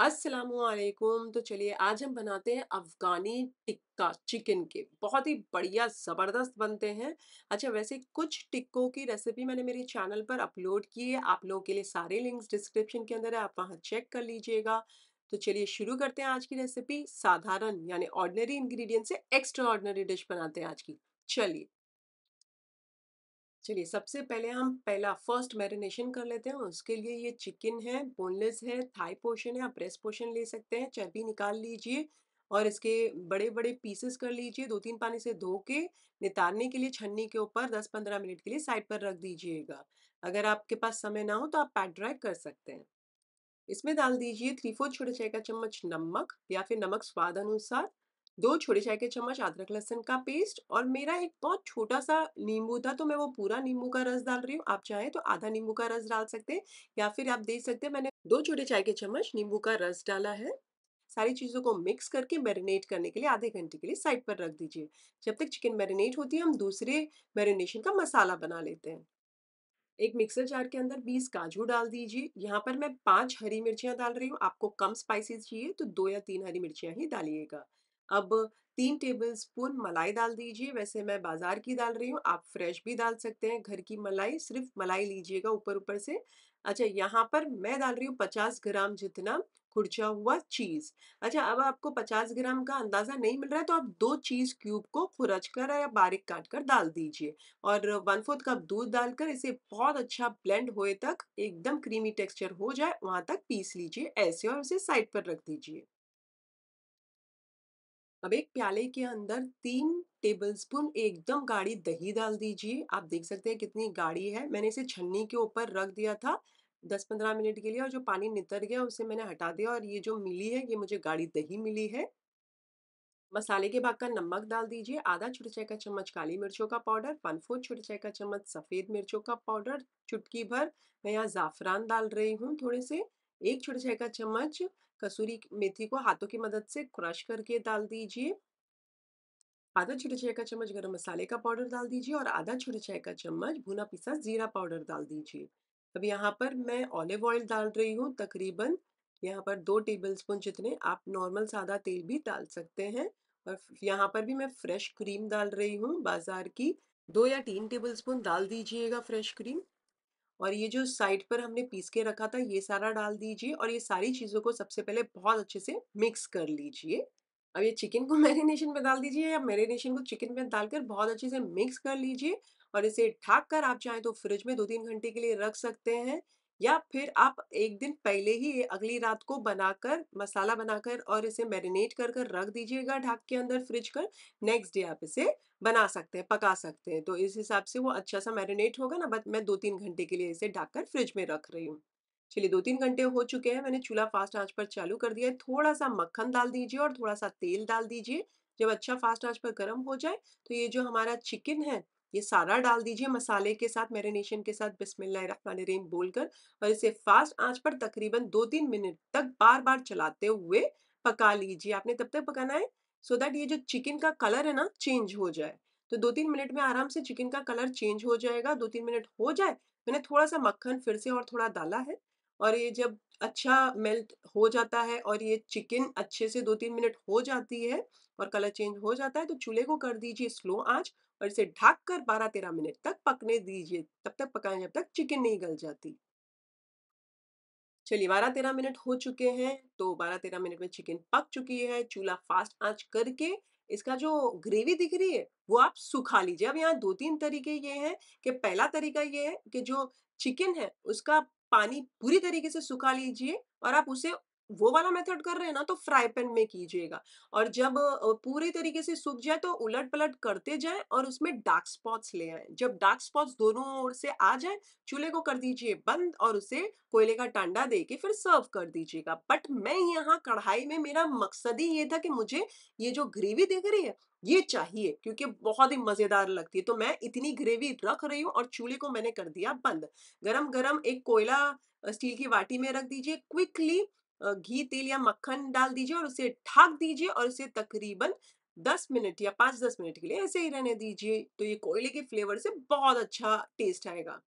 असलकुम तो चलिए आज हम बनाते हैं अफ़गानी टिक्का चिकन के बहुत ही बढ़िया ज़बरदस्त बनते हैं अच्छा वैसे कुछ टिक्कों की रेसिपी मैंने मेरे चैनल पर अपलोड की है आप लोगों के लिए सारे लिंक्स डिस्क्रिप्शन के अंदर है आप वहाँ चेक कर लीजिएगा तो चलिए शुरू करते हैं आज की रेसिपी साधारण यानी ऑर्डनरी इन्ग्रीडियंट से एक्स्ट्रा ऑर्डनरी डिश बनाते हैं आज की चलिए चलिए सबसे पहले हम पहला फर्स्ट मैरिनेशन कर लेते हैं उसके लिए ये चिकन है बोनलेस है थाई पोर्शन है आप ब्रेस्ट पोर्शन ले सकते हैं चर्बी निकाल लीजिए और इसके बड़े बड़े पीसेस कर लीजिए दो तीन पानी से धो के नितारने के लिए छन्नी के ऊपर 10-15 मिनट के लिए साइड पर रख दीजिएगा अगर आपके पास समय ना हो तो आप पैट ड्राई कर सकते हैं इसमें डाल दीजिए थ्री फोर छोटे चाय का चम्मच नमक या फिर नमक स्वाद अनुसार दो छोटे चाय के चम्मच अदरक लहसन का पेस्ट और मेरा एक बहुत छोटा सा नींबू था तो मैं वो पूरा नींबू का रस डाल रही हूँ आप चाहें तो आधा नींबू का रस डाल सकते हैं या फिर आप देख सकते हैं मैंने दो छोटे चाय के चम्मच नींबू का रस डाला है सारी चीज़ों को मिक्स करके मैरिनेट करने के लिए आधे घंटे के लिए साइड पर रख दीजिए जब तक चिकन मैरिनेट होती है हम दूसरे मैरिनेशन का मसाला बना लेते हैं एक मिक्सर जार के अंदर 20 काजू डाल दीजिए यहाँ पर मैं पांच हरी मिर्चियाँ डाल रही हूँ आपको कम स्पाइसेस चाहिए तो दो या तीन हरी मिर्चियाँ ही डालिएगा अब तीन टेबल स्पून मलाई डाल दीजिए वैसे मैं बाज़ार की डाल रही हूँ आप फ्रेश भी डाल सकते हैं घर की मलाई सिर्फ मलाई लीजिएगा ऊपर ऊपर से अच्छा यहाँ पर मैं डाल रही हूँ पचास ग्राम जितना खुर्चा हुआ चीज़ अच्छा अब आपको पचास ग्राम का अंदाज़ा नहीं मिल रहा है तो आप दो चीज़ क्यूब को खुरच कर या बारीक काट कर डाल दीजिए और वन फोर्थ कप दूध डालकर इसे बहुत अच्छा ब्लेंड होए तक एकदम क्रीमी टेक्सचर हो जाए वहाँ तक पीस लीजिए ऐसे और उसे साइड पर रख दीजिए अब एक प्याले के अंदर तीन टेबलस्पून एकदम गाढ़ी दही डाल दीजिए आप देख सकते हैं कितनी गाढ़ी है मैंने इसे छन्नी के ऊपर रख दिया था दस पंद्रह मिनट के लिए और जो पानी नितर गया उसे मैंने हटा दिया और ये जो मिली है ये मुझे गाढ़ी दही मिली है मसाले के भाग का नमक डाल दीजिए आधा छोटे चाय का चम्मच काली मिर्चों का पाउडर वन फोर्थ छोटे चाय का चम्मच सफ़ेद मिर्चों का पाउडर चुटकी भर मैं यहाँ ज़ाफ़रान डाल रही हूँ थोड़े से एक छोटे चाय का चम्मच कसूरी मेथी को हाथों की मदद से क्रश करके डाल दीजिए आधा छोटे चाय का चम्मच गरम मसाले का पाउडर डाल दीजिए और आधा छोटे चाय का चम्मच भुना पिसा जीरा पाउडर डाल दीजिए अब यहाँ पर मैं ऑलिव ऑयल डाल रही हूँ तकरीबन यहाँ पर दो टेबल स्पून जितने आप नॉर्मल सादा तेल भी डाल सकते हैं और यहाँ पर भी मैं फ्रेश क्रीम डाल रही हूँ बाजार की दो या तीन टेबल स्पून डाल दीजिएगा फ्रेश क्रीम और ये जो साइड पर हमने पीस के रखा था ये सारा डाल दीजिए और ये सारी चीज़ों को सबसे पहले बहुत अच्छे से मिक्स कर लीजिए अब ये चिकन को मैरिनेशन में डाल दीजिए या मैरिनेशन को चिकन में डालकर बहुत अच्छे से मिक्स कर लीजिए और इसे ढाक कर आप चाहें तो फ्रिज में दो तीन घंटे के लिए रख सकते हैं या फिर आप एक दिन पहले ही अगली रात को बनाकर मसाला बनाकर और इसे मैरिनेट कर कर रख दीजिएगा ढाक के अंदर फ्रिज कर नेक्स्ट डे आप इसे बना सकते हैं पका सकते हैं तो इस हिसाब से वो अच्छा सा मैरिनेट होगा ना बट मैं दो तीन घंटे के लिए इसे ढाक कर फ्रिज में रख रही हूँ चलिए दो तीन घंटे हो चुके हैं मैंने चूल्हा फास्ट आँच पर चालू कर दिया है थोड़ा सा मक्खन डाल दीजिए और थोड़ा सा तेल डाल दीजिए जब अच्छा फास्ट आँच पर गर्म हो जाए तो ये जो हमारा चिकन है ये सारा डाल दीजिए मसाले के साथ मैरिनेशन के साथ बिस्मिल्लाहिर्रहमानिर्रहीम बोलकर और इसे फास्ट आंच पर तकरीबन दो तीन मिनट तक बार बार चलाते हुए पका लीजिए आपने तब तक पकाना है सो so दैट ये जो चिकन का कलर है ना चेंज हो जाए तो दो तीन मिनट में आराम से चिकन का कलर चेंज हो जाएगा दो तीन मिनट हो जाए मैंने थोड़ा सा मक्खन फिर से और थोड़ा डाला है और ये जब अच्छा मेल्ट हो जाता है और ये चिकन अच्छे से दो तीन मिनट हो जाती है और कलर चेंज हो जाता है तो चूल्हे को कर दीजिए स्लो आंच और इसे ढक कर बारह तेरह मिनट तक पकने दीजिए तब तक पकाएं जब तक चिकन नहीं गल जाती चलिए बारह तेरह मिनट हो चुके हैं तो बारह तेरह मिनट में चिकन पक चुकी है चूल्हा फास्ट आंच करके इसका जो ग्रेवी दिख रही है वो आप सुखा लीजिए अब यहाँ दो तीन तरीके ये हैं कि पहला तरीका ये है कि जो चिकन है उसका पानी पूरी तरीके से सुखा लीजिए और आप उसे वो वाला मेथड कर रहे हैं ना तो फ्राई पैन में कीजिएगा और जब पूरे तरीके से सूख जाए तो उलट पलट करते जाएं और उसमें डार्क स्पॉट्स ले आए जब डार्क स्पॉट्स दोनों ओर से आ जाए चूल्हे को कर दीजिए बंद और उसे कोयले का टांडा दे के फिर सर्व कर दीजिएगा बट मैं यहाँ कढ़ाई में मेरा मकसद ही ये था कि मुझे ये जो ग्रेवी दिख रही है ये चाहिए क्योंकि बहुत ही मजेदार लगती है तो मैं इतनी ग्रेवी रख रही हूँ और चूल्हे को मैंने कर दिया बंद गरम गरम एक कोयला स्टील की वाटी में रख दीजिए क्विकली घी तेल या मक्खन डाल दीजिए और उसे ढाक दीजिए और उसे तकरीबन दस मिनट या पाँच दस मिनट के लिए ऐसे ही रहने दीजिए तो ये कोयले के फ्लेवर से बहुत अच्छा टेस्ट आएगा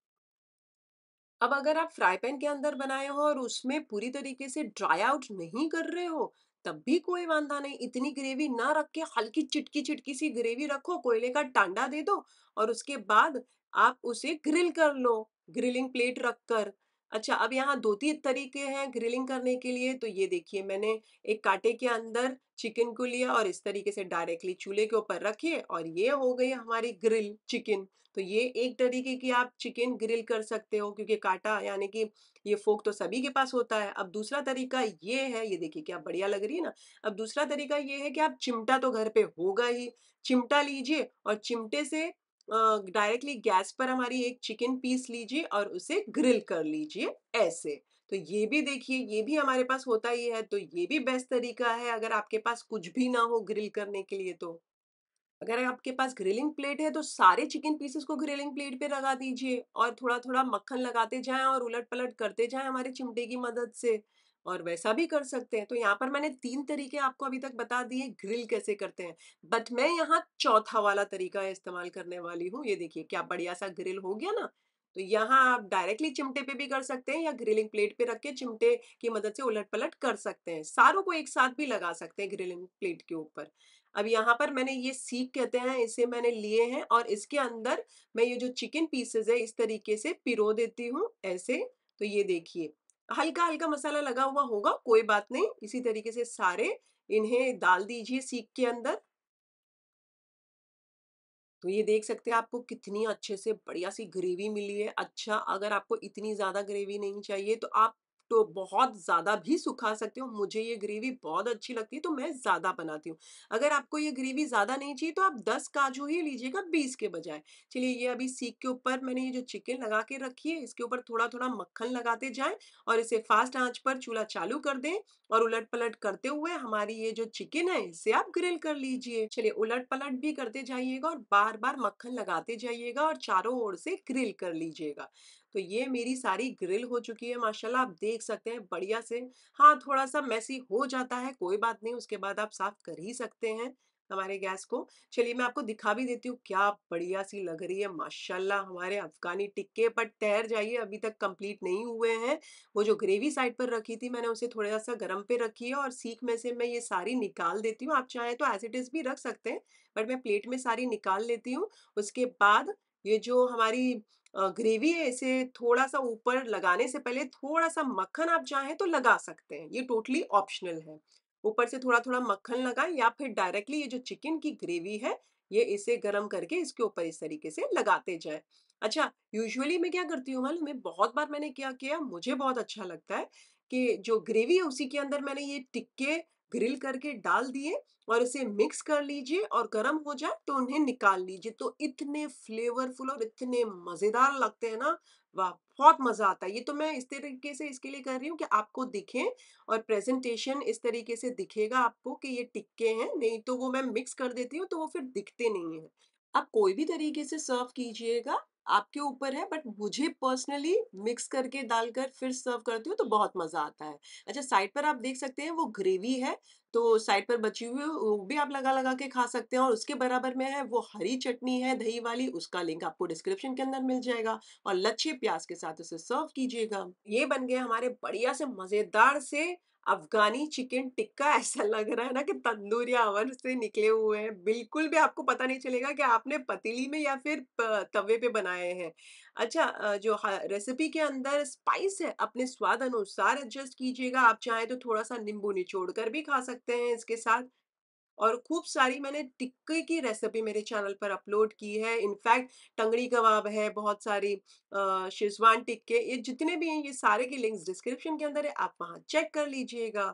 अब अगर आप फ्राई पैन के अंदर बनाए हो और उसमें पूरी तरीके से ड्राई आउट नहीं कर रहे हो तब भी कोई वांधा नहीं इतनी ग्रेवी ना रख के हल्की चिटकी चिटकी सी ग्रेवी रखो कोयले का टांडा दे दो और उसके बाद आप उसे ग्रिल कर लो ग्रिलिंग प्लेट रखकर अच्छा अब यहाँ दो तीन तरीके हैं ग्रिलिंग करने के लिए तो ये देखिए मैंने एक कांटे के अंदर चिकन को लिया और इस तरीके से डायरेक्टली चूल्हे के ऊपर रखिए और ये हो गई हमारी ग्रिल चिकन तो ये एक तरीके की आप चिकन ग्रिल कर सकते हो क्योंकि कांटा यानी कि ये फोक तो सभी के पास होता है अब दूसरा तरीका ये है ये देखिए क्या बढ़िया लग रही है ना अब दूसरा तरीका ये है कि आप चिमटा तो घर पे होगा ही चिमटा लीजिए और चिमटे से डायरेक्टली गैस पर हमारी एक चिकन पीस लीजिए और उसे ग्रिल कर लीजिए ऐसे तो ये भी देखिए ये भी हमारे पास होता ही है तो ये भी बेस्ट तरीका है अगर आपके पास कुछ भी ना हो ग्रिल करने के लिए तो अगर आपके पास ग्रिलिंग प्लेट है तो सारे चिकन पीसेस को ग्रिलिंग प्लेट पे लगा दीजिए और थोड़ा थोड़ा मक्खन लगाते जाएं और उलट पलट करते जाएं हमारे चिमटे की मदद से और वैसा भी कर सकते हैं तो यहाँ पर मैंने तीन तरीके आपको अभी तक बता दिए ग्रिल कैसे करते हैं बट मैं यहाँ चौथा वाला तरीका इस्तेमाल करने वाली हूँ ये देखिए क्या बढ़िया सा ग्रिल हो गया ना तो यहाँ आप डायरेक्टली चिमटे पे भी कर सकते हैं या ग्रिलिंग प्लेट पे रख के चिमटे की मदद से उलट पलट कर सकते हैं सारों को एक साथ भी लगा सकते हैं ग्रिलिंग प्लेट के ऊपर अब यहाँ पर मैंने ये सीख कहते हैं इसे मैंने लिए हैं और इसके अंदर मैं ये जो चिकन पीसेस है इस तरीके से पिरो देती हूँ ऐसे तो ये देखिए हल्का हल्का मसाला लगा हुआ होगा कोई बात नहीं इसी तरीके से सारे इन्हें डाल दीजिए सीख के अंदर तो ये देख सकते हैं आपको कितनी अच्छे से बढ़िया सी ग्रेवी मिली है अच्छा अगर आपको इतनी ज़्यादा ग्रेवी नहीं चाहिए तो आप तो बहुत ज़्यादा भी सुखा सकते हो मुझे ये ग्रेवी बहुत अच्छी लगती है तो मैं ज़्यादा बनाती हूँ अगर आपको ये ग्रेवी ज़्यादा नहीं चाहिए तो आप दस काजू ही लीजिएगा बीस के बजाय चलिए ये अभी सीख के ऊपर मैंने ये जो चिकन लगा के रखी है इसके ऊपर थोड़ा थोड़ा मक्खन लगाते जाएँ और इसे फास्ट आंच पर चूल्हा चालू कर दें और उलट पलट करते हुए हमारी ये जो चिकन है इसे आप ग्रिल कर लीजिए चलिए उलट पलट भी करते जाइएगा और बार बार मक्खन लगाते जाइएगा और चारों ओर से ग्रिल कर लीजिएगा तो ये मेरी सारी ग्रिल हो चुकी है माशाल्लाह आप देख सकते हैं बढ़िया से हाँ थोड़ा सा मैसी हो जाता है कोई बात नहीं उसके बाद आप साफ कर ही सकते हैं हमारे गैस को चलिए मैं आपको दिखा भी देती हूँ क्या बढ़िया सी लग रही है माशाल्लाह हमारे अफगानी टिक्के पर तैर जाइए अभी तक कंप्लीट नहीं हुए हैं वो जो ग्रेवी साइड पर रखी थी मैंने उसे थोड़ा सा गर्म पे रखी है और सीख में से मैं ये सारी निकाल देती हूँ आप चाहें तो एज इट इज़ भी रख सकते हैं बट मैं प्लेट में सारी निकाल लेती हूँ उसके बाद ये जो हमारी ग्रेवी है इसे थोड़ा सा ऊपर लगाने से पहले थोड़ा सा मक्खन आप चाहें तो लगा सकते हैं ये टोटली ऑप्शनल है ऊपर से थोड़ा थोड़ा मक्खन लगाएं या फिर डायरेक्टली ये जो चिकन की ग्रेवी है ये इसे गर्म करके इसके ऊपर इस तरीके से लगाते जाए अच्छा यूजुअली मैं क्या करती हूँ मालूम है बहुत बार मैंने क्या किया मुझे बहुत अच्छा लगता है कि जो ग्रेवी है उसी के अंदर मैंने ये टिक्के ग्रिल करके डाल दिए और इसे मिक्स कर लीजिए और गर्म हो जाए तो उन्हें निकाल लीजिए तो इतने फ्लेवरफुल और इतने मज़ेदार लगते हैं ना वाह बहुत मज़ा आता है ये तो मैं इस तरीके से इसके लिए कर रही हूँ कि आपको दिखे और प्रेजेंटेशन इस तरीके से दिखेगा आपको कि ये टिक्के हैं नहीं तो वो मैं मिक्स कर देती हूँ तो वो फिर दिखते नहीं है आप कोई भी तरीके से सर्व कीजिएगा आपके ऊपर है बट मुझे पर्सनली मिक्स करके डालकर फिर सर्व करती हूँ तो बहुत मज़ा आता है अच्छा साइड पर आप देख सकते हैं वो ग्रेवी है तो साइड पर बची हुई वो भी आप लगा लगा के खा सकते हैं और उसके बराबर में है वो हरी चटनी है दही वाली उसका लिंक आपको डिस्क्रिप्शन के अंदर मिल जाएगा और लच्छे प्याज के साथ उसे सर्व कीजिएगा ये बन गए हमारे बढ़िया से मज़ेदार से अफगानी चिकन टिक्का ऐसा लग रहा है ना कि तंदूर या अवन से निकले हुए हैं बिल्कुल भी आपको पता नहीं चलेगा कि आपने पतीली में या फिर तवे पे बनाए हैं अच्छा जो रेसिपी के अंदर स्पाइस है अपने स्वाद अनुसार एडजस्ट कीजिएगा आप चाहें तो थोड़ा सा नींबू निचोड़ कर भी खा सकते हैं इसके साथ और खूब सारी मैंने टिक्की की रेसिपी मेरे चैनल पर अपलोड की है इनफैक्ट टंगड़ी कबाब है बहुत सारी शेजवान टिक्के ये जितने भी हैं ये सारे के लिंक्स डिस्क्रिप्शन के अंदर है आप वहाँ चेक कर लीजिएगा